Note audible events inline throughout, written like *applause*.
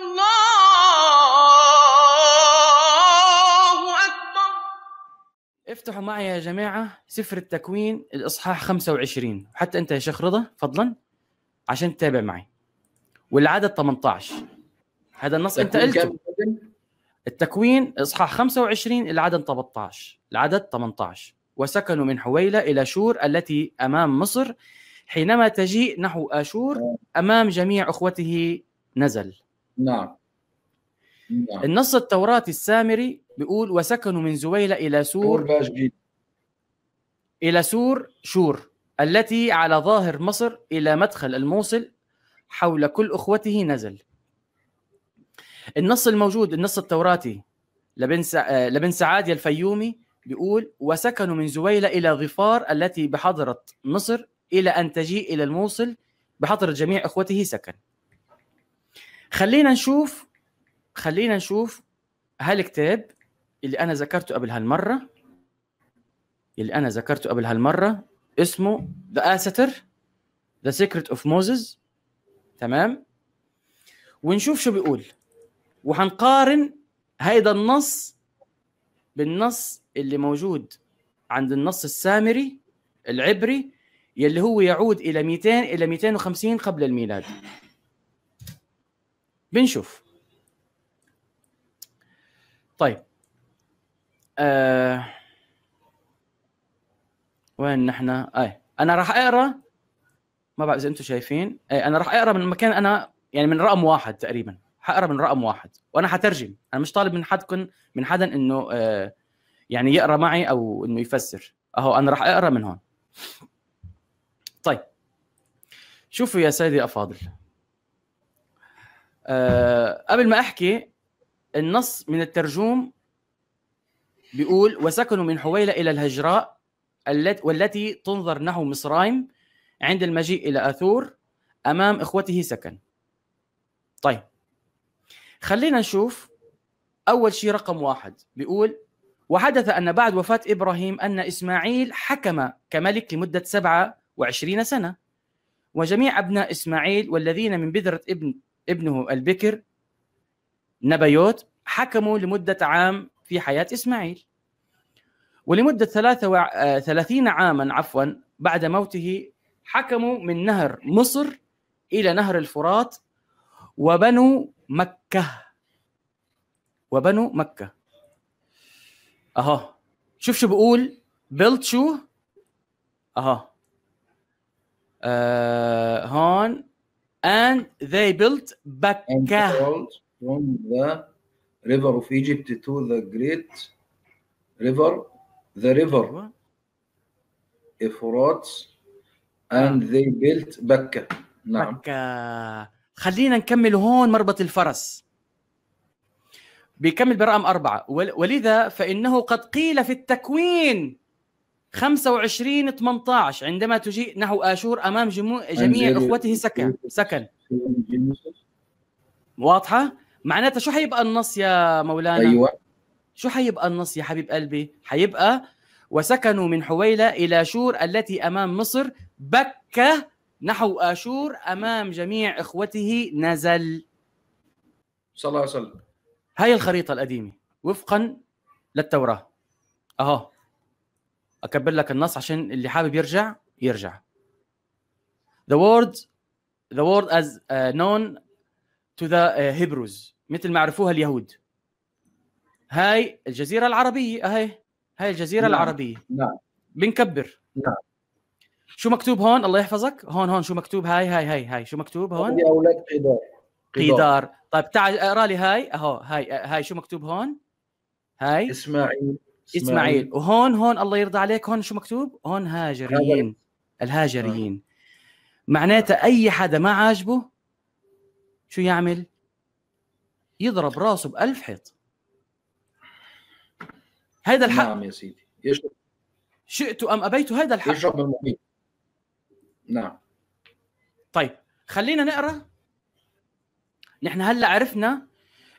الله أكبر افتحوا معي يا جماعة سفر التكوين الإصحاح 25 حتى أنت يا شيخ رضا فضلا عشان تتابع معي والعدد 18 هذا النص أنت قلته التكوين إصحاح 25 العدد 18 العدد 18 وسكنوا من حويلة إلى شور التي أمام مصر حينما تجيء نحو آشور أمام جميع أخوته نزل نعم نعم. النص التوراتي السامري بيقول وسكنوا من زويلة إلى سور إلى سور شور التي على ظاهر مصر إلى مدخل الموصل حول كل أخوته نزل النص الموجود النص التوراتي لبن آه، لبن سعادية الفيومي بيقول وسكنوا من زويلة إلى ظفار التي بحضرة مصر إلى أن تجيء إلى الموصل بحضرة جميع أخوته سكن خلينا نشوف خلينا نشوف هالكتاب اللي انا ذكرته قبل هالمره اللي انا ذكرته قبل هالمره اسمه ذا اساتر ذا سيكريت اوف موزز تمام ونشوف شو بيقول وحنقارن هيدا النص بالنص اللي موجود عند النص السامري العبري يلي هو يعود الى 200 الى 250 قبل الميلاد بنشوف طيب آه وين نحن اي آه، انا راح اقرا ما بعرف اذا انتم شايفين اي آه، انا راح اقرا من مكان انا يعني من رقم واحد تقريبا حقرا من رقم واحد وانا حترجم انا مش طالب من حدكم من حدا انه آه يعني يقرا معي او انه يفسر اهو انا راح اقرا من هون طيب شوفوا يا سيدي افاضل أه قبل ما احكي النص من الترجوم بيقول وسكنوا من حويلة إلى الهجراء والتي تنظر نحو مصرايم عند المجيء إلى أثور أمام إخوته سكن طيب خلينا نشوف أول شيء رقم واحد بيقول وحدث أن بعد وفاة إبراهيم أن إسماعيل حكم كملك لمدة 27 سنة وجميع أبناء إسماعيل والذين من بذرة ابن ابنه البكر نبيوت حكموا لمدة عام في حياة إسماعيل ولمدة ثلاثة آه، ثلاثين عاما عفوا بعد موته حكموا من نهر مصر إلى نهر الفرات وبنوا مكة وبنوا مكة أهو شوف شو بقول بلت شو أهو آه هون and they built And From the river of Egypt to the great river, the river Euphrates, and they built Bakkah. نعم. خلينا نكمل هون مربط الفرس. بيكمل برقم أربعة ولذا فإنه قد قيل في التكوين 25 18 عندما تجيء نحو اشور امام جميع اخوته سكن سكن واضحه معناتها شو حيبقى النص يا مولانا ايوه شو حيبقى النص يا حبيب قلبي حيبقى وسكنوا من حويله الى شور التي امام مصر بكه نحو اشور امام جميع اخوته نزل صلى الله عليه وسلم هاي الخريطه القديمه وفقا للتوراه اهو اكبر لك النص عشان اللي حابب يرجع يرجع the word the word as uh, known to the uh, Hebrews مثل ما عرفوها اليهود هاي الجزيرة العربية اهي هاي الجزيرة نعم. العربية نعم بنكبر نعم شو مكتوب هون الله يحفظك هون هون شو مكتوب هاي هاي هاي هاي شو مكتوب هون أولاد قيدار قيدار طيب تعال اقرا لي هاي اهو هاي هاي شو مكتوب هون هاي اسماعيل اسماعيل وهون هون الله يرضى عليك هون شو مكتوب؟ هون هاجريين الهاجريين معناته اي حدا ما عاجبه شو يعمل؟ يضرب راسه بألف حيط هذا الحق نعم يا سيدي يشرب شئت ام ابيت هذا الحق يشرب المحيط نعم طيب خلينا نقرا نحن هلا عرفنا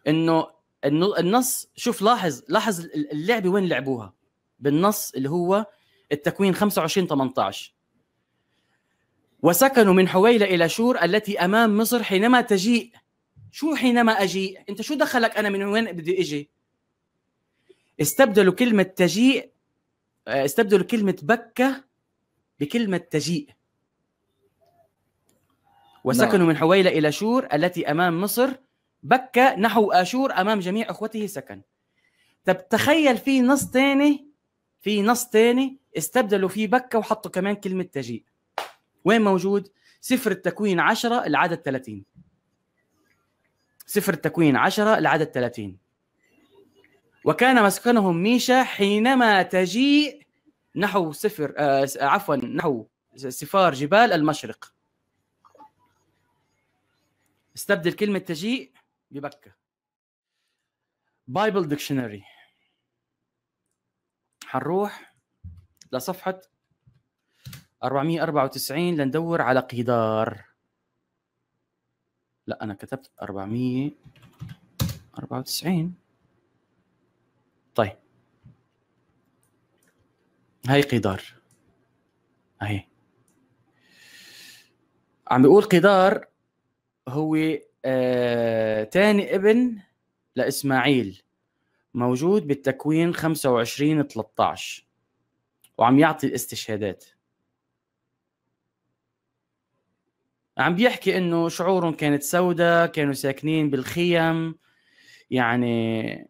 انه النص شوف لاحظ لاحظ اللعبه وين لعبوها بالنص اللي هو التكوين 25 18 وسكنوا من حويلة إلى شور التي أمام مصر حينما تجيء شو حينما أجيء أنت شو دخلك أنا من وين بدي أجي استبدلوا كلمة تجيء آه، استبدلوا كلمة بكة بكلمة تجيء وسكنوا نعم. من حويلة إلى شور التي أمام مصر بكى نحو آشور أمام جميع إخوته سكن طب تخيل في نص تاني في نص تاني استبدلوا فيه بكة وحطوا كمان كلمة تجيء وين موجود؟ سفر التكوين 10 العدد 30 سفر التكوين 10 العدد 30 وكان مسكنهم ميشا حينما تجيء نحو سفر آه عفوا نحو سفار جبال المشرق استبدل كلمة تجيء ببكة بايبل ديكشنري حنروح لصفحه 494 لندور على قدار لا انا كتبت 494 طيب هاي قدار هي عم بيقول قدار هو آه، تاني ابن لاسماعيل موجود بالتكوين 25 13 وعم يعطي الاستشهادات عم بيحكي انه شعورهم كانت سوداء كانوا ساكنين بالخيم يعني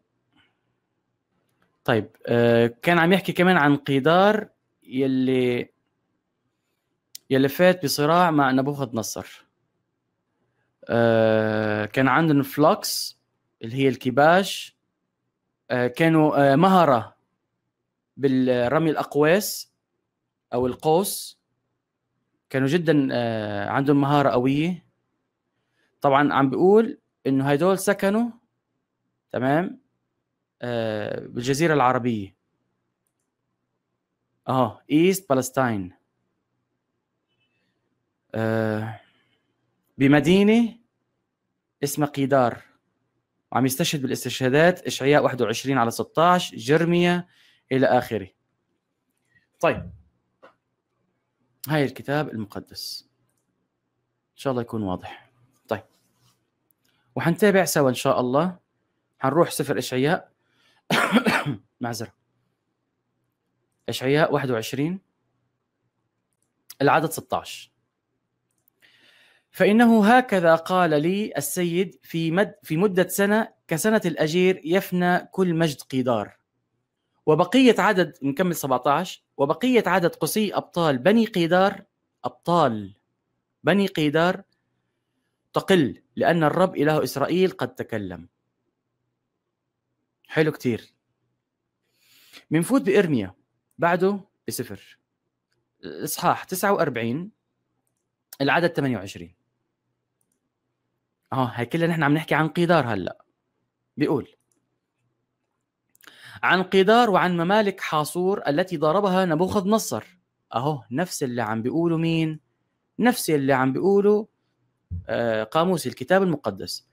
طيب آه، كان عم يحكي كمان عن قيدار يلي يلي فات بصراع مع نبوخذ نصر آه، كان عندنا فلوكس اللي هي الكباش آه، كانوا آه، مهره بالرمي الاقواس او القوس كانوا جدا عندهم مهاره قويه طبعا عم بيقول انه هدول سكنوا تمام بالجزيره العربيه اه ايست بالستاين آه بمدينه اسمها قيدار وعم يستشهد بالاستشهادات اشعياء 21 على 16 جرميا الى اخره طيب هاي الكتاب المقدس ان شاء الله يكون واضح طيب وحنتابع سوا ان شاء الله حنروح سفر اشعياء *coughs* معذره اشعياء 21 العدد 16 فإنه هكذا قال لي السيد في, مد في مدة سنة كسنة الأجير يفنى كل مجد قيدار وبقية عدد نكمل 17 وبقية عدد قصي أبطال بني قيدار أبطال بني قيدار تقل لأن الرب إله إسرائيل قد تكلم حلو كتير منفوت بإرميا بعده بسفر إصحاح 49 العدد 28 اه هي كلها نحن عم نحكي عن قدار هلا بيقول عن قدار وعن ممالك حاصور التي ضربها نبوخذ نصر اهو نفس اللي عم بيقولوا مين نفس اللي عم بيقولوا آه، قاموس الكتاب المقدس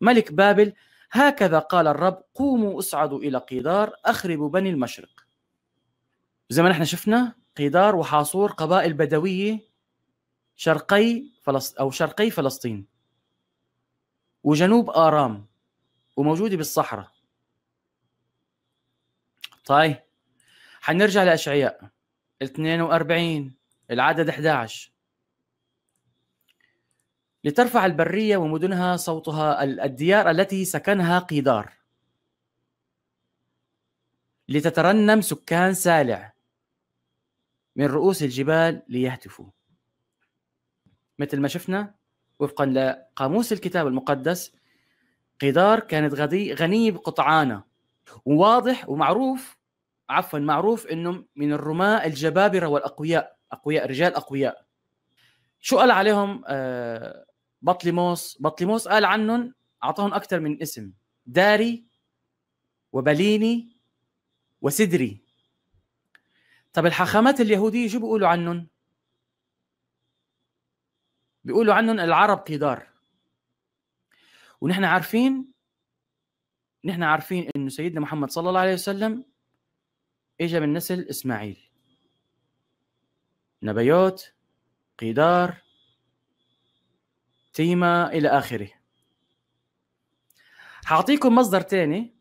ملك بابل هكذا قال الرب قوموا اصعدوا الى قيدار اخربوا بني المشرق زي ما نحن شفنا قيدار وحاصور قبائل بدويه شرقي فلسط او شرقي فلسطين وجنوب آرام وموجودة بالصحراء طيب حنرجع لأشعياء 42 العدد 11 لترفع البرية ومدنها صوتها الديار التي سكنها قيدار لتترنم سكان سالع من رؤوس الجبال ليهتفوا مثل ما شفنا وفقا لقاموس الكتاب المقدس قدار كانت غدي غنية بقطعانة وواضح ومعروف عفوا معروف انهم من الرماة الجبابرة والأقوياء أقوياء رجال أقوياء شو قال عليهم آه بطليموس بطليموس قال عنهم أعطاهم أكثر من اسم داري وبليني وسدري طب الحاخامات اليهودية شو بيقولوا عنهم بيقولوا عنهم العرب قدار ونحن عارفين نحن عارفين انه سيدنا محمد صلى الله عليه وسلم اجى من نسل اسماعيل نبيوت قدار تيمة إلى آخره حاعطيكم مصدر تاني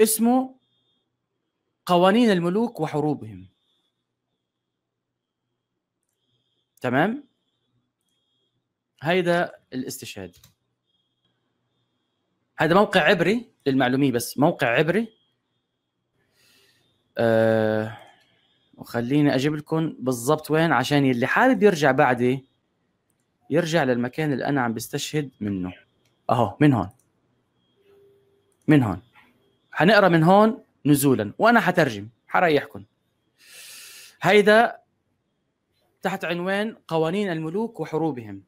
اسمه قوانين الملوك وحروبهم تمام هيدا الاستشهاد هذا موقع عبري للمعلومية بس موقع عبري أه وخليني اجيب لكم بالضبط وين عشان اللي حابب يرجع بعدي يرجع للمكان اللي انا عم بستشهد منه اهو من هون من هون حنقرا من هون نزولا وانا حترجم حريحكم هيدا تحت عنوان قوانين الملوك وحروبهم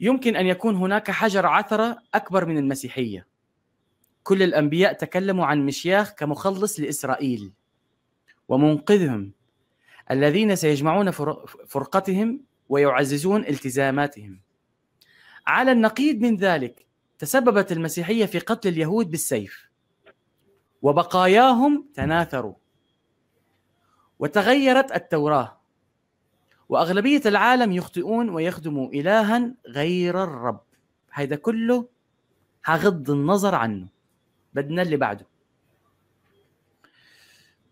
يمكن ان يكون هناك حجر عثره اكبر من المسيحيه كل الانبياء تكلموا عن مشياخ كمخلص لاسرائيل ومنقذهم الذين سيجمعون فرقتهم ويعززون التزاماتهم على النقيض من ذلك تسببت المسيحيه في قتل اليهود بالسيف وبقاياهم تناثروا وتغيرت التوراه واغلبيه العالم يخطئون ويخدموا الها غير الرب هيدا كله هغض النظر عنه بدنا اللي بعده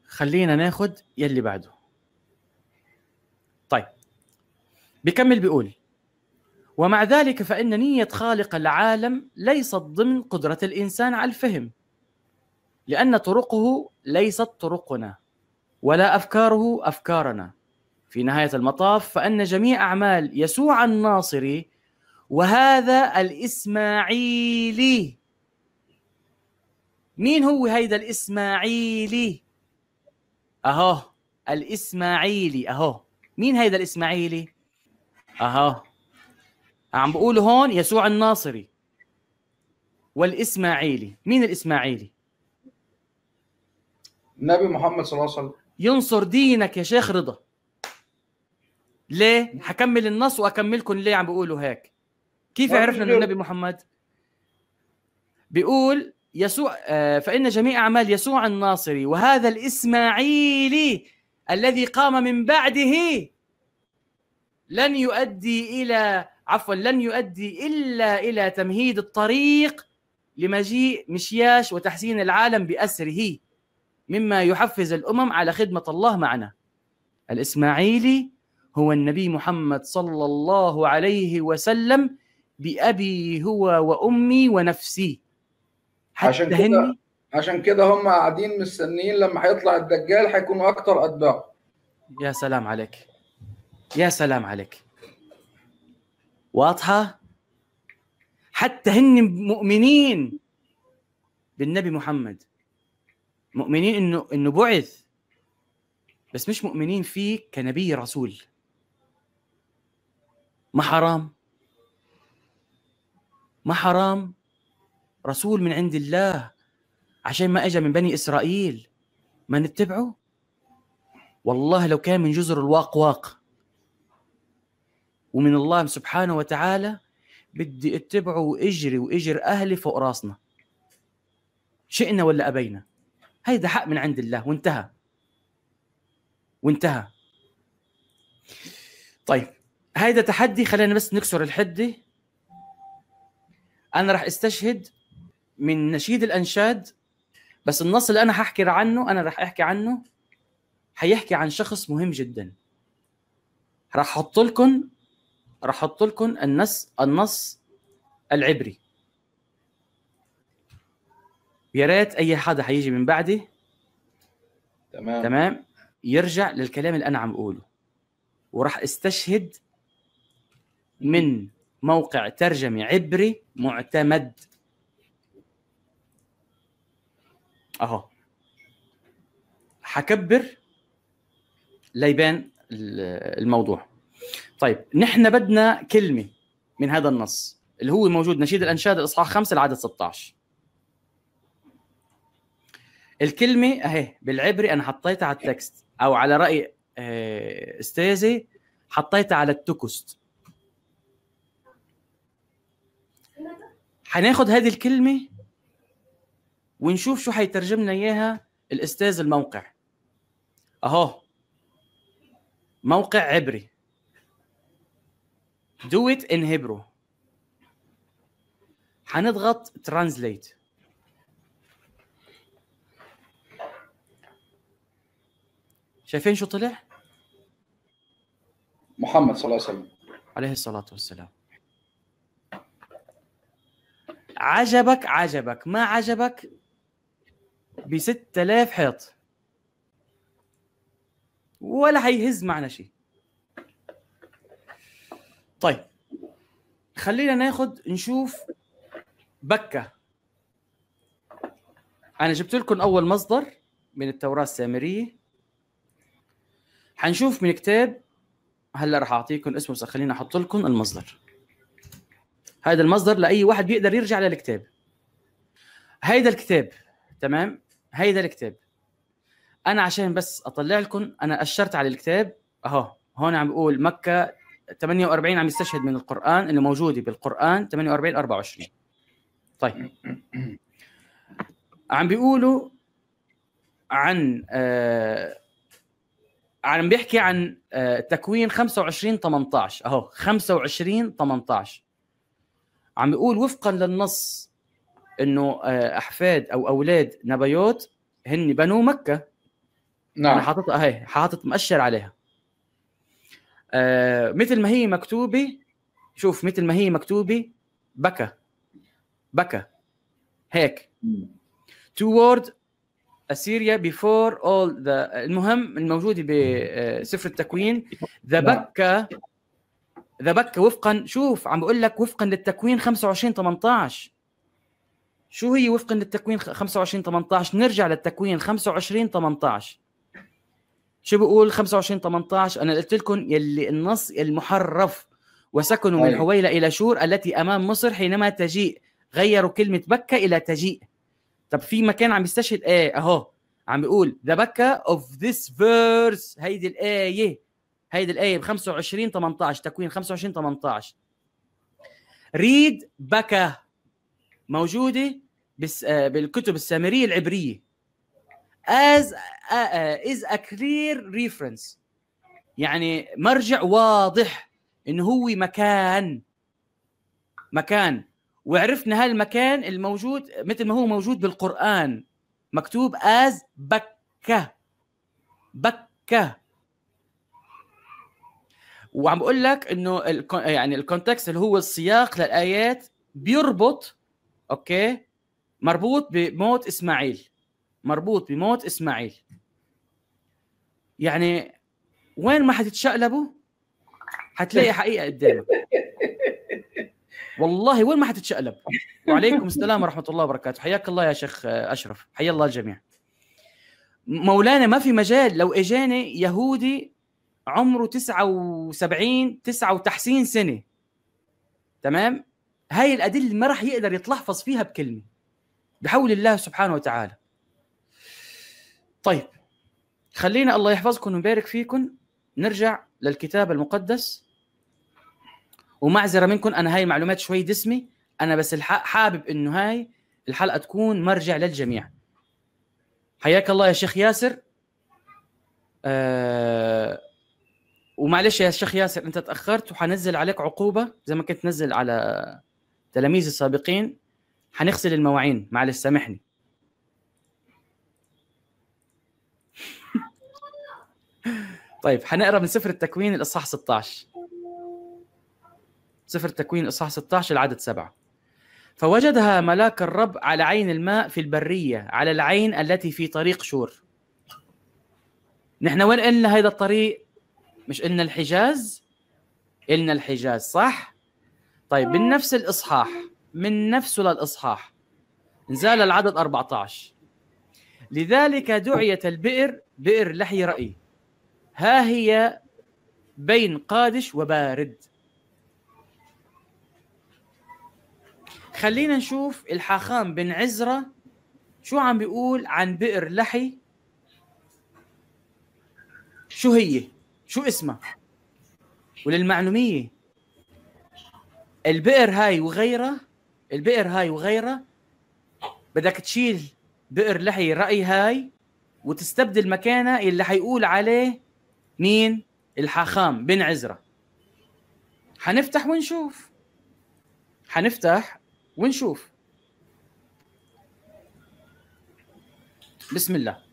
خلينا ناخذ يلي بعده طيب بكمل بيقول ومع ذلك فإن نية خالق العالم ليست ضمن قدرة الإنسان على الفهم لأن طرقه ليست طرقنا ولا أفكاره أفكارنا في نهاية المطاف فأن جميع أعمال يسوع الناصري وهذا الإسماعيلي مين هو هيدا الإسماعيلي أهو الإسماعيلي أهو مين هيدا الإسماعيلي أهو عم بقول هون يسوع الناصري والإسماعيلي مين الإسماعيلي النبي محمد صلى الله عليه وسلم ينصر دينك يا شيخ رضا ليه؟ هكمل النص واكملكم ليه عم بيقولوا هيك كيف عرفنا انه النبي محمد؟ بيقول يسوع آه، فإن جميع أعمال يسوع الناصري وهذا الإسماعيلي الذي قام من بعده لن يؤدي إلى عفوا لن يؤدي إلا إلى تمهيد الطريق لمجيء مشياش وتحسين العالم بأسره مما يحفز الأمم على خدمة الله معنا الإسماعيلي هو النبي محمد صلى الله عليه وسلم بأبي هو وأمي ونفسي حتى عشان كده عشان كده هم قاعدين مستنيين لما هيطلع الدجال هيكونوا أكتر أتباعه يا سلام عليك يا سلام عليك واضحة؟ حتى هن مؤمنين بالنبي محمد مؤمنين انه انه بعث بس مش مؤمنين فيه كنبي رسول ما حرام ما حرام رسول من عند الله عشان ما اجى من بني اسرائيل ما نتبعه والله لو كان من جزر الواق واق ومن الله سبحانه وتعالى بدي اتبعه واجري واجر اهلي فوق راسنا شئنا ولا ابينا هيدا حق من عند الله وانتهى وانتهى طيب هيدا تحدي خلينا بس نكسر الحده انا راح استشهد من نشيد الانشاد بس النص اللي انا هحكي عنه انا راح احكي عنه حيحكي عن شخص مهم جدا راح احط لكم راح احط لكم النص النص العبري يا ريت اي حدا حيجي من بعدي تمام تمام يرجع للكلام اللي انا عم بقوله وراح استشهد من موقع ترجمي عبري معتمد اهو حكبر ليبان الموضوع طيب نحن بدنا كلمة من هذا النص اللي هو موجود نشيد الأنشاد الإصحاح 5 العدد 16 الكلمة أهي بالعبري أنا حطيتها على التكست أو على رأي آه، استاذي حطيتها على التكست هناخد هذه الكلمه ونشوف شو حيترجم لنا اياها الاستاذ الموقع اهو موقع عبري do it in Hebrew حنضغط translate شايفين شو طلع؟ محمد صلى الله عليه وسلم عليه الصلاة والسلام عجبك عجبك ما عجبك ب 6000 حيط ولا حيهز معنا شيء طيب خلينا ناخذ نشوف بكة أنا جبت لكم أول مصدر من التوراة السامرية حنشوف من كتاب هلا رح أعطيكم اسمه بس خليني أحط لكم المصدر هذا المصدر لاي واحد بيقدر يرجع للكتاب هيدا الكتاب تمام هيدا الكتاب انا عشان بس اطلع لكم انا اشرت على الكتاب اهو هون عم بقول مكه 48 عم يستشهد من القران اللي موجوده بالقران 48 24 طيب عم بيقولوا عن آه عم بيحكي عن آه تكوين 25 18 اهو 25 18 عم يقول وفقا للنص انه آه، احفاد او اولاد نبيوت هن بنو مكه نعم انا حاططها هي حاطط مؤشر عليها آه مثل ما هي مكتوبه شوف مثل ما هي مكتوبه بكى بكى هيك توورد اسيريا بيفور اول ذا المهم الموجوده بسفر آه، التكوين ذا نعم. بكى ذا بك وفقا شوف عم بقول لك وفقا للتكوين 25 18 شو هي وفقا للتكوين 25 18 نرجع للتكوين 25 18 شو بقول 25 18 انا قلت لكم يلي النص المحرف وسكنوا من طيب. حويلة إلى شور التي أمام مصر حينما تجيء غيروا كلمة بكة إلى تجيء طب في مكان عم يستشهد آية أهو عم بيقول ذا بكة اوف ذس فيرس هيدي الآية هيدي الايه ب 25 18 تكوين 25 18 ريد بكى موجوده بس آه، بالكتب السامريه العبريه as از آه، آه، a clear reference يعني مرجع واضح انه هو مكان مكان وعرفنا هالمكان الموجود مثل ما هو موجود بالقران مكتوب as بكه بكه وعم بقول لك انه يعني الكونتكست اللي هو السياق للايات بيربط اوكي مربوط بموت اسماعيل مربوط بموت اسماعيل يعني وين ما حتتشقلبوا حتلاقي حقيقه قدامك والله وين ما حتتشقلب وعليكم السلام ورحمه الله وبركاته حياك الله يا شيخ اشرف حيا الله الجميع مولانا ما في مجال لو اجاني يهودي عمره 79 99 سنه تمام هاي الادله ما راح يقدر يتلحفظ فيها بكلمه بحول الله سبحانه وتعالى طيب خلينا الله يحفظكم ويبارك فيكم نرجع للكتاب المقدس ومعذره منكم انا هاي المعلومات شوي دسمه انا بس حابب انه هاي الحلقه تكون مرجع للجميع حياك الله يا شيخ ياسر آه ومعلش يا شيخ ياسر انت تاخرت وحنزل عليك عقوبه زي ما كنت نزل على تلاميذ السابقين حنغسل المواعين معلش سامحني طيب حنقرا من سفر التكوين الاصحاح 16 سفر التكوين الاصحاح 16 العدد سبعه فوجدها ملاك الرب على عين الماء في البريه على العين التي في طريق شور نحن وين قلنا هذا الطريق مش قلنا الحجاز قلنا الحجاز صح طيب من نفس الاصحاح من نفسه للاصحاح نزال العدد 14 لذلك دعيت البئر بئر لحي رأي ها هي بين قادش وبارد خلينا نشوف الحاخام بن عزرة شو عم بيقول عن بئر لحي شو هي شو اسمه وللمعلوميه البئر هاي وغيره البئر هاي وغيره بدك تشيل بئر لحي راي هاي وتستبدل مكانه اللي حيقول عليه مين الحاخام بن عزره حنفتح ونشوف حنفتح ونشوف بسم الله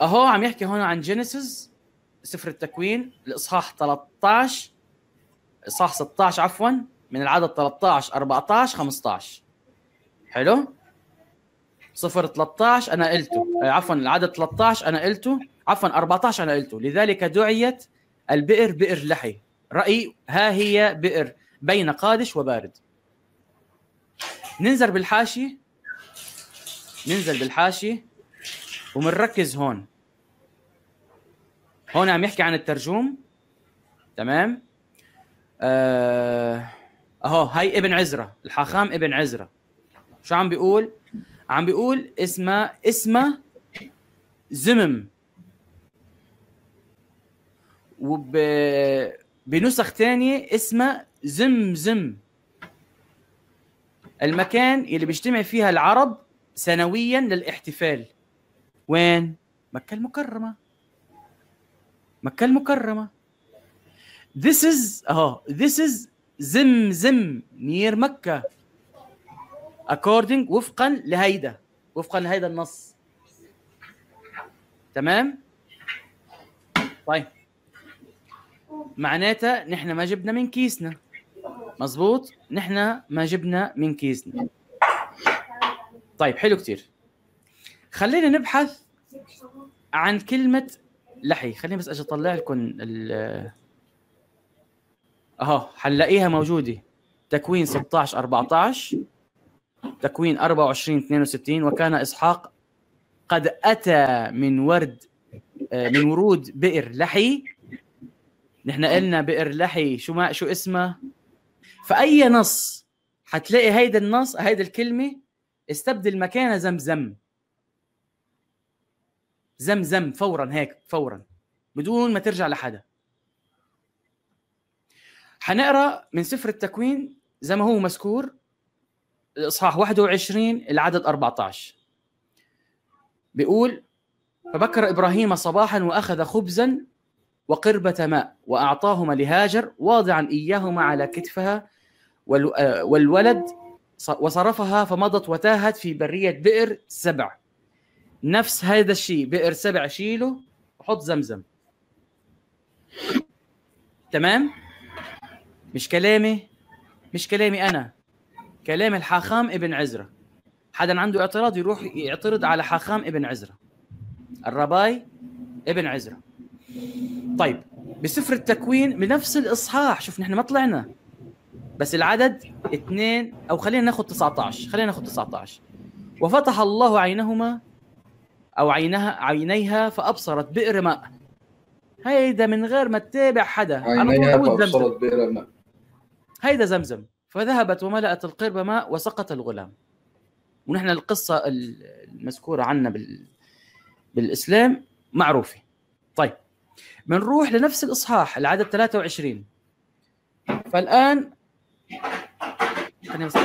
اهو عم يحكي هون عن جينيسيس سفر التكوين الاصحاح 13 اصحاح 16 عفوا من العدد 13 14 15 حلو صفر 13 آه، انا قلته عفوا العدد 13 انا قلته عفوا 14 انا قلته لذلك دعيت البئر بئر لحي راي ها هي بئر بين قادش وبارد ننزل بالحاشي ننزل بالحاشي ومنركز هون هون عم يحكي عن الترجوم تمام آه اهو هاي ابن عزرة الحاخام ابن عزرة شو عم بيقول عم بيقول اسمه اسمه زمم وب بنسخ ثانية اسمه زمزم المكان اللي بيجتمع فيها العرب سنويا للاحتفال وين؟ مكة المكرمة مكة المكرمة This is اهو This is زم نير مكة according وفقا لهيدا وفقا لهيدا النص تمام طيب معناتها نحن ما جبنا من كيسنا مظبوط نحن ما جبنا من كيسنا طيب حلو كتير خلينا نبحث عن كلمة لحي خليني بس اجي اطلع لكم ال اهو حنلاقيها موجوده تكوين 16 14 تكوين 24 62 وكان اسحاق قد اتى من ورد آه، من ورود بئر لحي نحن قلنا بئر لحي شو ما شو اسمها فاي نص حتلاقي هيدا النص هيدا الكلمه استبدل مكانها زمزم زمزم فورا هيك فورا بدون ما ترجع لحدا حنقرا من سفر التكوين زي ما هو مذكور الاصحاح 21 العدد 14 بيقول فبكر ابراهيم صباحا واخذ خبزا وقربة ماء واعطاهما لهاجر واضعا اياهما على كتفها آه، والولد وصرفها فمضت وتاهت في برية بئر سبع نفس هذا الشيء بئر سبع شيله وحط زمزم تمام مش كلامي مش كلامي انا كلام الحاخام ابن عزرة حدا عنده اعتراض يروح يعترض على حاخام ابن عزرة الرباي ابن عزرة طيب بسفر التكوين بنفس الاصحاح شوف نحن ما طلعنا بس العدد اثنين او خلينا ناخذ 19 خلينا ناخذ 19 وفتح الله عينهما او عينها عينيها فابصرت بئر ماء هيدا من غير ما تتابع حدا عينيها فابصرت بئر ماء هيدا زمزم فذهبت وملأت القرب ماء وسقط الغلام ونحن القصة المذكورة عنا بال... بالإسلام معروفة طيب بنروح لنفس الإصحاح العدد 23 فالآن خليني بس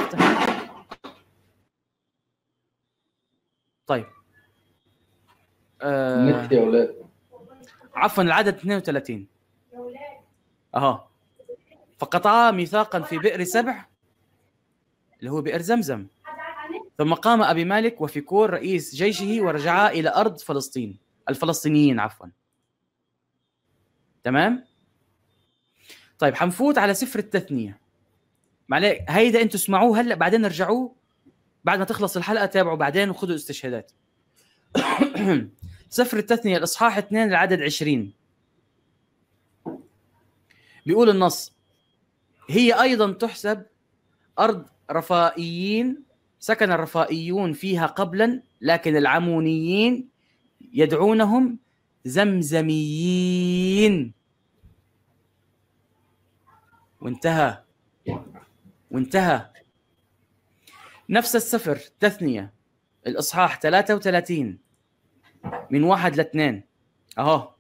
طيب آه النت يا اولاد عفوا العدد 32 اها فقطعا ميثاقا في بئر سبع اللي هو بئر زمزم ثم قام ابي مالك وفيكور رئيس جيشه ورجعا الى ارض فلسطين الفلسطينيين عفوا تمام طيب حنفوت على سفر التثنيه معليه هيدا انتم اسمعوه هلا بعدين ارجعوه بعد ما تخلص الحلقه تابعوا بعدين وخذوا استشهادات سفر التثنية الإصحاح 2 العدد 20 بيقول النص هي أيضا تحسب أرض رفائيين سكن الرفائيون فيها قبلا لكن العمونيين يدعونهم زمزميين وانتهى وانتهى نفس السفر تثنية الإصحاح 33 من واحد لاثنين اهو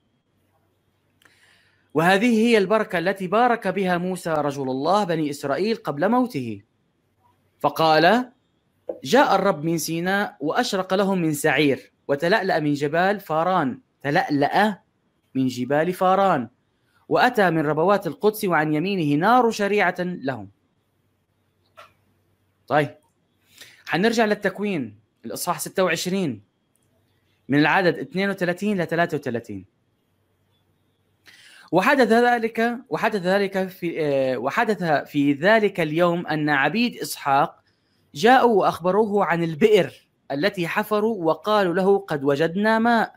وهذه هي البركة التي بارك بها موسى رجل الله بني إسرائيل قبل موته فقال جاء الرب من سيناء وأشرق لهم من سعير وتلألأ من جبال فاران تلألأ من جبال فاران وأتى من ربوات القدس وعن يمينه نار شريعة لهم طيب حنرجع للتكوين الإصحاح 26 من العدد 32 ل 33 وحدث ذلك وحدث ذلك في آه، وحدث في ذلك اليوم ان عبيد اسحاق جاءوا واخبروه عن البئر التي حفروا وقالوا له قد وجدنا ماء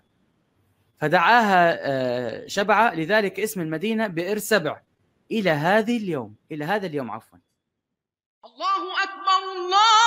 فدعاها آه، شبعه لذلك اسم المدينه بئر سبع الى هذه اليوم الى هذا اليوم عفوا الله اكبر الله